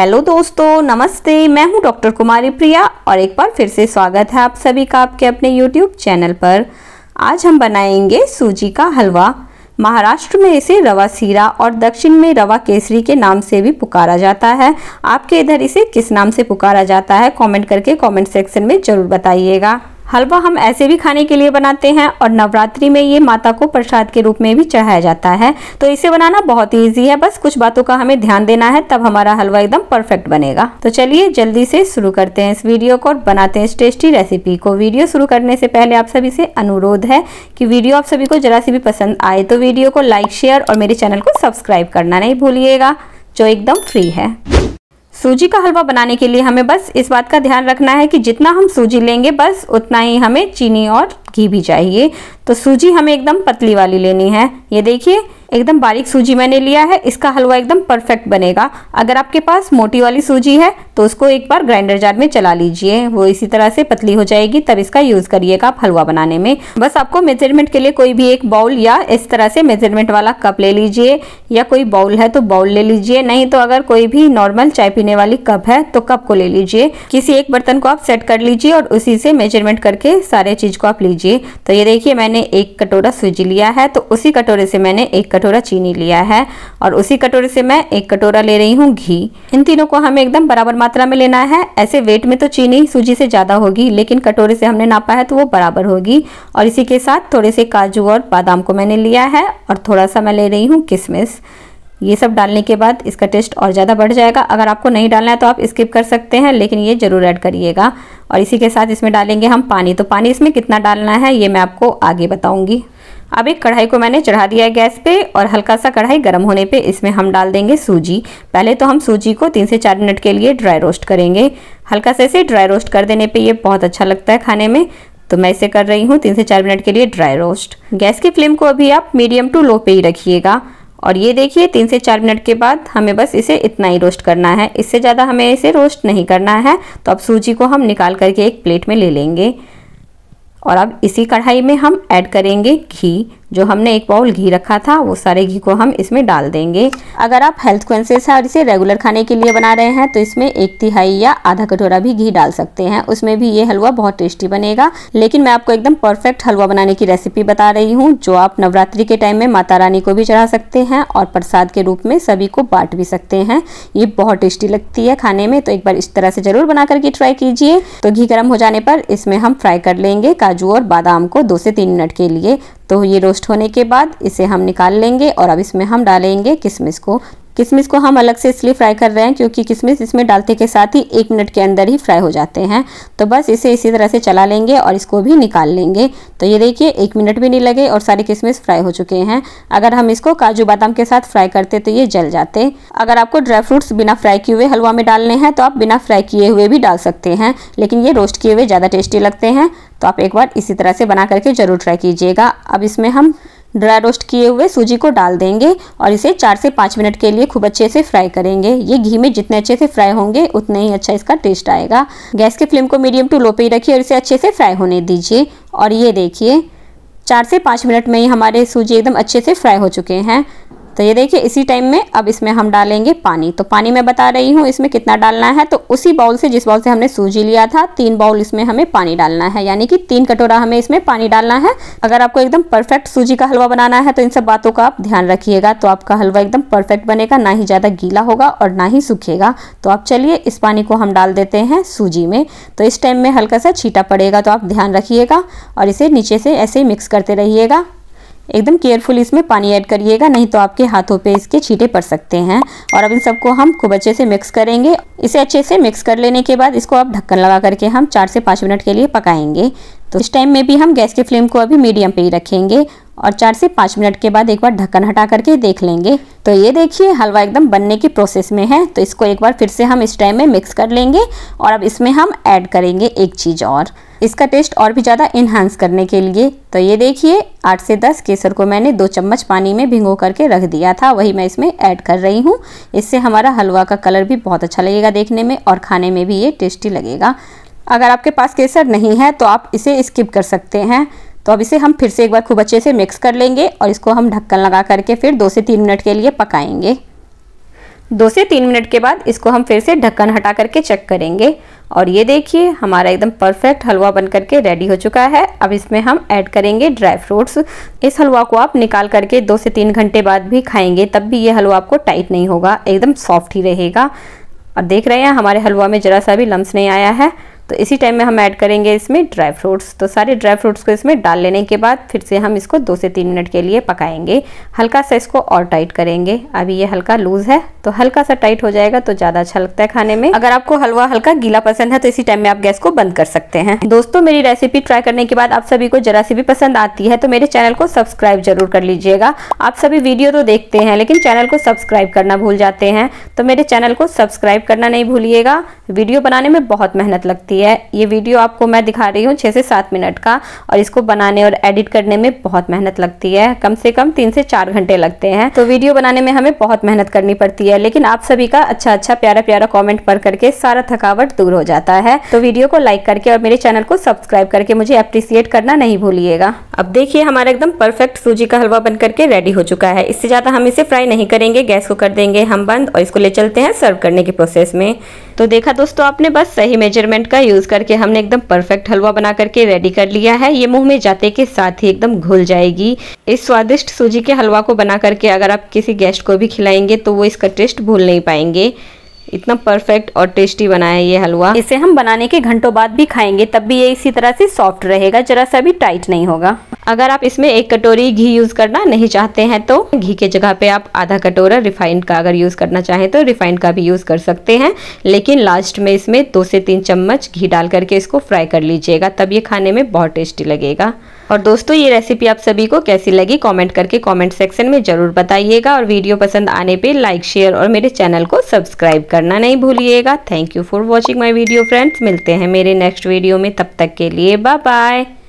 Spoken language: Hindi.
हेलो दोस्तों नमस्ते मैं हूं डॉक्टर कुमारी प्रिया और एक बार फिर से स्वागत है आप सभी का आपके अपने यूट्यूब चैनल पर आज हम बनाएंगे सूजी का हलवा महाराष्ट्र में इसे रवा सीरा और दक्षिण में रवा केसरी के नाम से भी पुकारा जाता है आपके इधर इसे किस नाम से पुकारा जाता है कमेंट करके कमेंट सेक्शन में ज़रूर बताइएगा हलवा हम ऐसे भी खाने के लिए बनाते हैं और नवरात्रि में ये माता को प्रसाद के रूप में भी चढ़ाया जाता है तो इसे बनाना बहुत ईजी है बस कुछ बातों का हमें ध्यान देना है तब हमारा हलवा एकदम परफेक्ट बनेगा तो चलिए जल्दी से शुरू करते हैं इस वीडियो को और बनाते हैं इस टेस्टी रेसिपी को वीडियो शुरू करने से पहले आप सभी से अनुरोध है कि वीडियो आप सभी को जरा सी भी पसंद आए तो वीडियो को लाइक शेयर और मेरे चैनल को सब्सक्राइब करना नहीं भूलिएगा जो एकदम फ्री है सूजी का हलवा बनाने के लिए हमें बस इस बात का ध्यान रखना है कि जितना हम सूजी लेंगे बस उतना ही हमें चीनी और की भी चाहिए तो सूजी हमें एकदम पतली वाली लेनी है ये देखिए एकदम बारीक सूजी मैंने लिया है इसका हलवा एकदम परफेक्ट बनेगा अगर आपके पास मोटी वाली सूजी है तो उसको एक बार ग्राइंडर जार में चला लीजिए वो इसी तरह से पतली हो जाएगी तब इसका यूज़ करिएगा आप हलवा बनाने में बस आपको मेजरमेंट के लिए कोई भी एक बाउल या इस तरह से मेजरमेंट वाला कप ले लीजिए या कोई बाउल है तो बाउल ले लीजिए नहीं तो अगर कोई भी नॉर्मल चाय पीने वाली कप है तो कप को ले लीजिए किसी एक बर्तन को आप सेट कर लीजिए और उसी से मेजरमेंट करके सारे चीज़ को आप लीजिए लीजिए तो ये देखिए मैंने एक कटोरा सूजी लिया है तो उसी कटोरे से मैंने एक कटोरा चीनी लिया है और उसी कटोरे से मैं एक कटोरा ले रही हूँ घी इन तीनों को हमें एकदम बराबर मात्रा में लेना है ऐसे वेट में तो चीनी सूजी से ज़्यादा होगी लेकिन कटोरे से हमने नापा है तो वो बराबर होगी और इसी के साथ थोड़े से काजू और बादाम को मैंने लिया है और थोड़ा सा मैं ले रही हूँ किसमिस ये सब डालने के बाद इसका टेस्ट और ज़्यादा बढ़ जाएगा अगर आपको नहीं डालना है तो आप स्किप कर सकते हैं लेकिन ये ज़रूर ऐड करिएगा और इसी के साथ इसमें डालेंगे हम पानी तो पानी इसमें कितना डालना है ये मैं आपको आगे बताऊँगी अब एक कढ़ाई को मैंने चढ़ा दिया है गैस पे और हल्का सा कढ़ाई गर्म होने पे इसमें हम डाल देंगे सूजी पहले तो हम सूजी को तीन से चार मिनट के लिए ड्राई रोस्ट करेंगे हल्का से इसे ड्राई रोस्ट कर देने पे ये बहुत अच्छा लगता है खाने में तो मैं इसे कर रही हूँ तीन से चार मिनट के लिए ड्राई रोस्ट गैस की फ्लेम को अभी आप मीडियम टू लो पे ही रखिएगा और ये देखिए तीन से चार मिनट के बाद हमें बस इसे इतना ही रोस्ट करना है इससे ज़्यादा हमें इसे रोस्ट नहीं करना है तो अब सूजी को हम निकाल करके एक प्लेट में ले लेंगे और अब इसी कढ़ाई में हम ऐड करेंगे घी जो हमने एक बाउल घी रखा था वो सारे घी को हम इसमें डाल देंगे अगर आप हेल्थ कॉन्शियस है और इसे रेगुलर खाने के लिए बना रहे हैं तो इसमें एक तिहाई या आधा कटोरा भी घी डाल सकते हैं उसमें भी ये हलवा बहुत टेस्टी बनेगा लेकिन मैं आपको एकदम परफेक्ट हलवा बनाने की रेसिपी बता रही हूँ जो आप नवरात्रि के टाइम में माता रानी को भी चढ़ा सकते हैं और प्रसाद के रूप में सभी को बांट भी सकते हैं ये बहुत टेस्टी लगती है खाने में तो एक बार इस तरह से ज़रूर बना करके ट्राई कीजिए तो घी गर्म हो जाने पर इसमें हम फ्राई कर लेंगे काजू और बादाम को दो से तीन मिनट के लिए तो ये रोस्ट होने के बाद इसे हम निकाल लेंगे और अब इसमें हम डालेंगे किशमिश को किशमिश को हम अलग से इसलिए फ्राई कर रहे हैं क्योंकि किशमिश इसमें डालते के साथ ही एक मिनट के अंदर ही फ्राई हो जाते हैं तो बस इसे इसी तरह से चला लेंगे और इसको भी निकाल लेंगे तो ये देखिए एक मिनट भी नहीं लगे और सारे किशमिश फ्राई हो चुके हैं अगर हम इसको काजू बादाम के साथ फ्राई करते तो ये जल जाते अगर आपको ड्राई फ्रूट्स बिना फ्राई किए हुए हलवा में डालने हैं तो आप बिना फ्राई किए हुए भी डाल सकते हैं लेकिन ये रोस्ट किए हुए ज़्यादा टेस्टी लगते हैं तो आप एक बार इसी तरह से बना करके ज़रूर ट्राई कीजिएगा अब इसमें हम ड्राई रोस्ट किए हुए सूजी को डाल देंगे और इसे चार से पाँच मिनट के लिए खूब अच्छे से फ्राई करेंगे ये घी में जितने अच्छे से फ्राई होंगे उतने ही अच्छा इसका टेस्ट आएगा गैस के फ्लेम को मीडियम टू लो पे ही रखिए और इसे अच्छे से फ्राई होने दीजिए और ये देखिए चार से पाँच मिनट में ही हमारे सूजी एकदम अच्छे से फ्राई हो चुके हैं तो ये देखिए इसी टाइम में अब इसमें हम डालेंगे पानी तो पानी मैं बता रही हूँ इसमें कितना डालना है तो उसी बाउल से जिस बाउल से हमने सूजी लिया था तीन बाउल इसमें हमें पानी डालना है यानी कि तीन कटोरा हमें इसमें पानी डालना है अगर आपको एकदम परफेक्ट सूजी का हलवा बनाना है तो इन सब बातों का आप ध्यान रखिएगा तो आपका हलवा एकदम परफेक्ट बनेगा ना ही ज़्यादा गीला होगा और ना ही सूखेगा तो आप चलिए इस पानी को हम डाल देते हैं सूजी में तो इस टाइम में हल्का सा छीटा पड़ेगा तो आप ध्यान रखिएगा और इसे नीचे से ऐसे मिक्स करते रहिएगा एकदम केयरफुल इसमें पानी ऐड करिएगा नहीं तो आपके हाथों पे इसके छींटे पड़ सकते हैं और अब इन सबको हम खूब अच्छे से मिक्स करेंगे इसे अच्छे से मिक्स कर लेने के बाद इसको आप ढक्कन लगा करके हम चार से पाँच मिनट के लिए पकाएंगे तो इस टाइम में भी हम गैस के फ्लेम को अभी मीडियम पे ही रखेंगे और चार से पाँच मिनट के बाद एक बार ढक्कन हटा करके देख लेंगे तो ये देखिए हलवा एकदम बनने की प्रोसेस में है तो इसको एक बार फिर से हम इस टाइम में मिक्स कर लेंगे और अब इसमें हम ऐड करेंगे एक चीज़ और इसका टेस्ट और भी ज़्यादा इन्हांस करने के लिए तो ये देखिए आठ से दस केसर को मैंने दो चम्मच पानी में भिंगो करके रख दिया था वही मैं इसमें ऐड कर रही हूँ इससे हमारा हलवा का कलर भी बहुत अच्छा लगेगा देखने में और खाने में भी ये टेस्टी लगेगा अगर आपके पास केसर नहीं है तो आप इसे स्किप कर सकते हैं तो अब इसे हम फिर से एक बार खूब अच्छे से मिक्स कर लेंगे और इसको हम ढक्कन लगा करके फिर दो से तीन मिनट के लिए पकाएंगे दो से तीन मिनट के बाद इसको हम फिर से ढक्कन हटा करके चेक करेंगे और ये देखिए हमारा एकदम परफेक्ट हलवा बन करके रेडी हो चुका है अब इसमें हम ऐड करेंगे ड्राई फ्रूट्स इस हलवा को आप निकाल करके दो से तीन घंटे बाद भी खाएंगे तब भी ये हलवा आपको टाइट नहीं होगा एकदम सॉफ्ट ही रहेगा और देख रहे हैं हमारे हलवा में ज़रा सा भी लम्स नहीं आया है तो इसी टाइम में हम ऐड करेंगे इसमें ड्राई फ्रूट्स तो सारे ड्राई फ्रूट्स को इसमें डाल लेने के बाद फिर से हम इसको दो से तीन मिनट के लिए पकाएंगे हल्का सा इसको और टाइट करेंगे अभी ये हल्का लूज है तो हल्का सा टाइट हो जाएगा तो ज़्यादा अच्छा लगता है खाने में अगर आपको हलवा हल्का गीला पसंद है तो इसी टाइम में आप गैस को बंद कर सकते हैं दोस्तों मेरी रेसिपी ट्राई करने के बाद आप सभी को जरा सी भी पसंद आती है तो मेरे चैनल को सब्सक्राइब जरूर कर लीजिएगा आप सभी वीडियो तो देखते हैं लेकिन चैनल को सब्सक्राइब करना भूल जाते हैं तो मेरे चैनल को सब्सक्राइब करना नहीं भूलिएगा वीडियो बनाने में बहुत मेहनत लगती है रही है ये वीडियो आपको मैं दिखा रही हूँ छः से सात मिनट का और इसको बनाने और एडिट करने में बहुत मेहनत लगती है कम से कम तीन से चार घंटे लगते हैं तो वीडियो बनाने में हमें बहुत मेहनत करनी पड़ती है लेकिन आप सभी का अच्छा अच्छा प्यारा प्यारा कॉमेंट पढ़ करके सारा थकावट दूर हो जाता है तो वीडियो को लाइक करके और मेरे चैनल को सब्सक्राइब करके मुझे अप्रिसिएट करना नहीं भूलिएगा अब देखिए हमारा एकदम परफेक्ट सूजी का हलवा बन करके रेडी हो चुका है इससे ज़्यादा हम इसे फ्राई नहीं करेंगे गैस को कर देंगे हम बंद और इसको ले चलते हैं सर्व करने के प्रोसेस में तो देखा दोस्तों आपने बस सही मेजरमेंट का यूज़ करके हमने एकदम परफेक्ट हलवा बना करके रेडी कर लिया है ये मुंह में जाते के साथ ही एकदम घुल जाएगी इस स्वादिष्ट सूजी के हलवा को बना करके अगर आप किसी गेस्ट को भी खिलाएंगे तो वो इसका टेस्ट भूल नहीं पाएंगे इतना परफेक्ट और टेस्टी बना है ये हलवा इसे हम बनाने के घंटों बाद भी खाएंगे तब भी ये इसी तरह से सॉफ्ट रहेगा जरा सा भी टाइट नहीं होगा अगर आप इसमें एक कटोरी घी यूज़ करना नहीं चाहते हैं तो घी के जगह पे आप आधा कटोरा रिफाइंड का अगर यूज़ करना चाहें तो रिफाइंड का भी यूज़ कर सकते हैं लेकिन लास्ट में इसमें दो से तीन चम्मच घी डाल करके इसको फ्राई कर लीजिएगा तब ये खाने में बहुत टेस्टी लगेगा और दोस्तों ये रेसिपी आप सभी को कैसी लगी कमेंट करके कमेंट सेक्शन में ज़रूर बताइएगा और वीडियो पसंद आने पे लाइक शेयर और मेरे चैनल को सब्सक्राइब करना नहीं भूलिएगा thank you for watching my video friends मिलते हैं मेरे नेक्स्ट वीडियो में तब तक के लिए बाय बाय